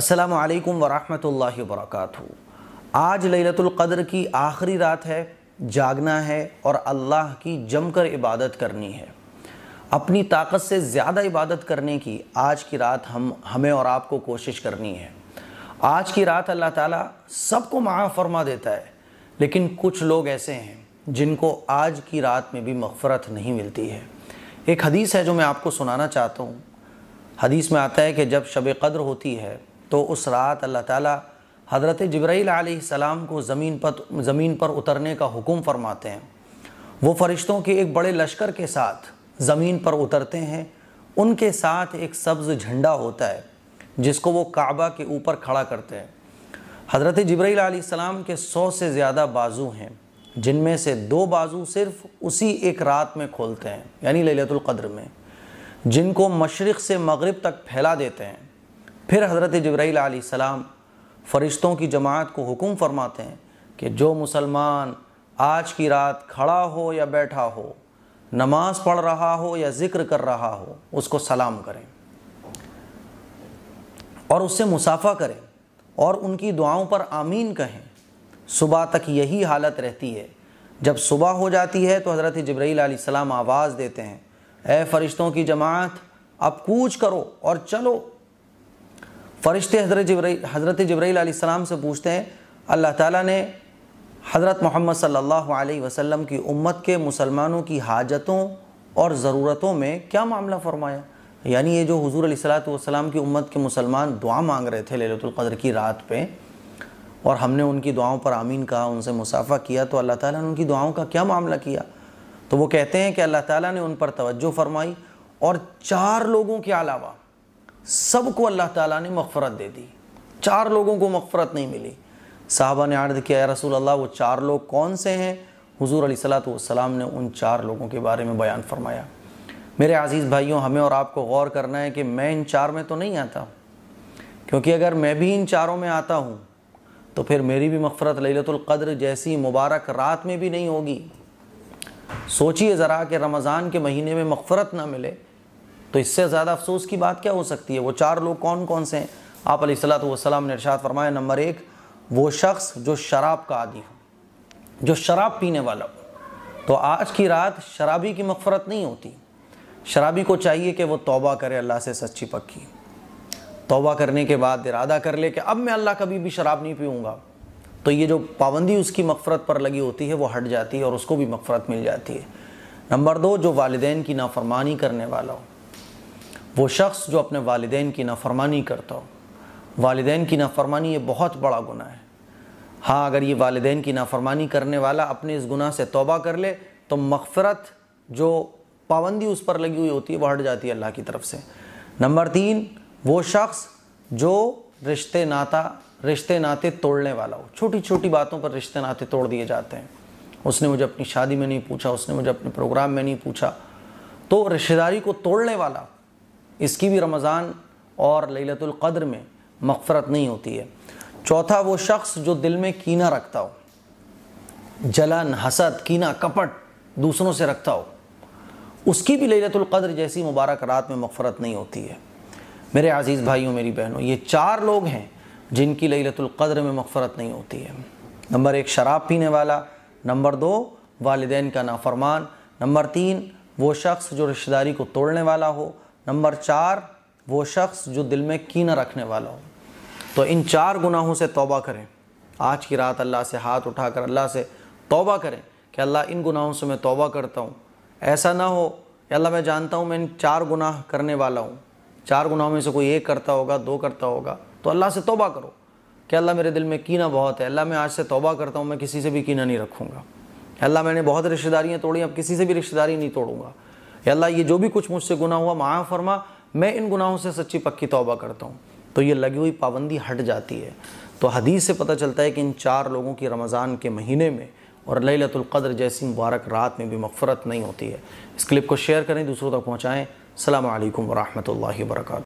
अस्सलाम वालेकुम वरहमतुल्लाहि वबरकातुहू आज लैलतुल कद्र की आखिरी रात है जागना है और अल्लाह की जमकर इबादत करनी है अपनी ताकत से ज़्यादा इबादत करने की आज की रात हम हमें और आपको कोशिश करनी है आज की रात अल्लाह ताला सबको माफ़ फरमा देता है लेकिन कुछ लोग ऐसे हैं जिनको आज की रात में भी मगफरत नहीं मिलती है एक हदीस है जो मैं आपको सुनाना चाहता हूँ हदीस में आता है कि जब शब कद्र होती है तो उस रात अल्लाह ताला हज़रत जब्राईल सलाम को ज़मीन पर ज़मीन पर उतरने का हुक्म फरमाते हैं वो फ़रिश्तों के एक बड़े लश्कर के साथ ज़मीन पर उतरते हैं उनके साथ एक सब्ज़ झंडा होता है जिसको वो काबा के ऊपर खड़ा करते हैं हज़रत जब्राईल सलाम के सौ से ज़्यादा बाजू हैं जिनमें से दो बाजू सिर्फ़ उसी एक रात में खोलते हैं यानी ललतुल्क़द्र में जिनको मशरक़ से मगरब तक फैला देते हैं फिर हज़रत जब्राईल सलाम फ़रिश्तों की जमात को हुक्म फरमाते हैं कि जो मुसलमान आज की रात खड़ा हो या बैठा हो नमाज पढ़ रहा हो या ज़िक्र कर रहा हो उसको सलाम करें और उससे मुसाफ़ा करें और उनकी दुआओं पर आमीन कहें सुबह तक यही हालत रहती है जब सुबह हो जाती है तो हज़रत जब्राईल सलाम आवाज़ देते हैं ए फ़रिश्तों की जमात अब कूच करो और चलो फ़रिश्ते हज़रत जबरी हज़रत जब्राईल सलाम से पूछते हैं अल्लाह ताला ने हज़रत मोहम्मद सल्लल्लाहु अलैहि वसल्लम की उम्मत के मुसलमानों की हाजतों और ज़रूरतों में क्या मामला फरमाया यानी ये जो हजूर सलाम की उम्मत के मुसलमान दुआ मांग रहे थे लेलतुल्क़द्र की रात पे और हमने उनकी दुआओं पर आमीन कहा उनसे मुसाफ़ा किया तो अल्लाह ताली ने उनकी दुआओं का क्या मामला किया तो वो कहते हैं कि अल्लाह ताली ने उन पर तोज्जो फरमाई और चार लोगों के अलावा सबको अल्लाह ताला ने मगफरत दे दी चार लोगों को मफफरत नहीं मिली साहबा ने अर्द किया रसूल अल्लाह वो चार लोग कौन से हैं हुजूर सलाम ने उन चार लोगों के बारे में बयान फरमाया मेरे अजीज़ भाइयों हमें और आपको गौर करना है कि मैं इन चार में तो नहीं आता क्योंकि अगर मैं भी इन चारों में आता हूँ तो फिर मेरी भी मफ़रत ललतुल्क़द्र जैसी मुबारक रात में भी नहीं होगी सोचिए ज़रा कि रमज़ान के महीने में मफ़रत ना मिले तो इससे ज़्यादा अफसोस की बात क्या हो सकती है वो चार लोग कौन कौन से हैं आप सलाम ने इरशाद फरमाया नंबर एक वो शख्स जो शराब का आदि हो जो शराब पीने वाला हो तो आज की रात शराबी की मफफरत नहीं होती शराबी को चाहिए कि वो तौबा करे अल्लाह से सच्ची पक्की तौबा करने के बाद इरादा कर ले कि अब मैं अल्लाह कभी भी शराब नहीं पीऊँगा तो ये जो पाबंदी उसकी मफफरत पर लगी होती है वो हट जाती है और उसको भी मफफरत मिल जाती है नंबर दो जो वालदेन की नाफरमानी करने वाला हो वो शख्स जो अपने वालदेन की नाफरमानी करता हो वालदेन की नाफरमानी ये बहुत बड़ा गुना है हाँ अगर ये वालदेन की नाफरमानी करने वाला अपने इस गुनाह से तोबा कर ले तो मगफरत जो पाबंदी उस पर लगी हुई होती है वह हट जाती है अल्लाह की तरफ से नंबर तीन वो शख्स जो रिश्ते नाता रिश्ते नाते तोड़ने वाला हो छोटी छोटी बातों पर रिश्ते नाते तोड़ दिए जाते हैं उसने मुझे अपनी शादी में नहीं पूछा उसने मुझे अपने प्रोग्राम में नहीं पूछा तो रिश्तेदारी को तोड़ने वाला इसकी भी रमज़ान और ललतुल्क़द्र में मगफ़रत नहीं होती है चौथा वो शख्स जो दिल में कीना रखता हो जलन हसद कीना कपट दूसरों से रखता हो उसकी भी ललतुल्क़द्र जैसी मुबारक रात में मगफ़रत नहीं होती है मेरे अज़ीज़ भाइयों मेरी बहनों ये चार लोग हैं जिनकी ललतुल्क़द्र में मगफ़रत नहीं होती है नंबर एक शराब पीने वाला नंबर दो वालदेन का नाफरमान नंबर तीन वो शख्स जो रिश्तेदारी को तोड़ने वाला हो नंबर चार वो शख्स जो दिल में कीना रखने वाला हो तो इन चार गुनाहों से तौबा करें आज की रात अल्लाह से हाथ उठाकर अल्लाह से तौबा करें कि अल्लाह इन गुनाहों से मैं तौबा करता हूँ ऐसा ना हो कि अल्लाह मैं जानता हूँ मैं इन चार गुनाह करने वाला हूँ चार गुनाहों में से कोई एक करता होगा दो करता होगा तो अल्लाह से तौबा करो कि अल्लाह मेरे दिल में कीना बहुत है अल्लाह मैं आज से तौबा करता हूँ मैं किसी से भी कीना नहीं रखूँगा अल्लाह मैंने बहुत रिश्तेदारियाँ तोड़ी अब किसी से भी रिश्तेदारी नहीं तोड़ूंगा अल्लाह ये जो भी कुछ मुझसे गुना हुआ माँ फरमा मैं इन गुनाहों से सच्ची पक्की तौबा करता हूँ तो ये लगी हुई पाबंदी हट जाती है तो हदीस से पता चलता है कि इन चार लोगों की रमज़ान के महीने में और लतुल्क़द्र जैसी मुबारक रात में भी मफ़रत नहीं होती है इस क्लिप को शेयर करें दूसरों तक पहुँचाएँ अल्लाम वरहमल वर्का